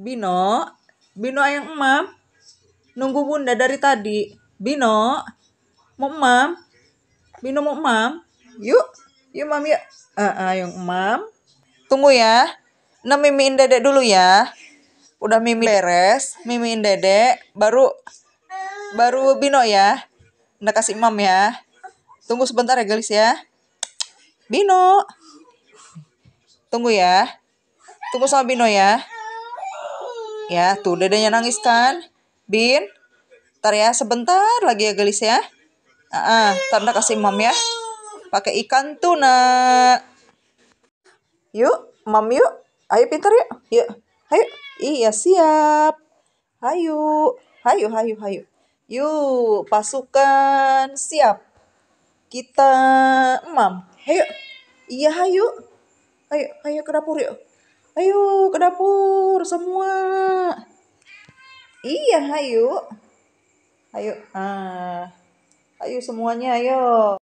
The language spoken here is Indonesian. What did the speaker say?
Bino, Bino ayang emam, nunggu bunda dari tadi. Bino, mau emam, Bino mau emam, yuk, yuk mam yuk. Ah, uh, yang emam. Tunggu ya, nah mimiin dedek dulu ya. Udah mimi beres, mimiin dedek, baru baru Bino ya. Nah kasih emam ya. Tunggu sebentar ya gelis ya. Bino. Tunggu ya. Tunggu sama Bino ya. Ya, tuh dadanya nangis kan? Bin, ntar ya sebentar lagi ya gelis ya. Ah, uh -uh, kasih mam ya. Pakai ikan tuna. Yuk, mam yuk. Ayo pintar yuk. Yuk. Ayo. Iya, siap. Ayo, ayo, ayo, ayo. Yuk, pasukan siap. Kita mam. Ayo, Iya, ayo. Ayo, ayo ke dapur yuk. Ayo ke dapur semua. Iya, hayu. Hayu. Ah. Hayu semuanya, ayo.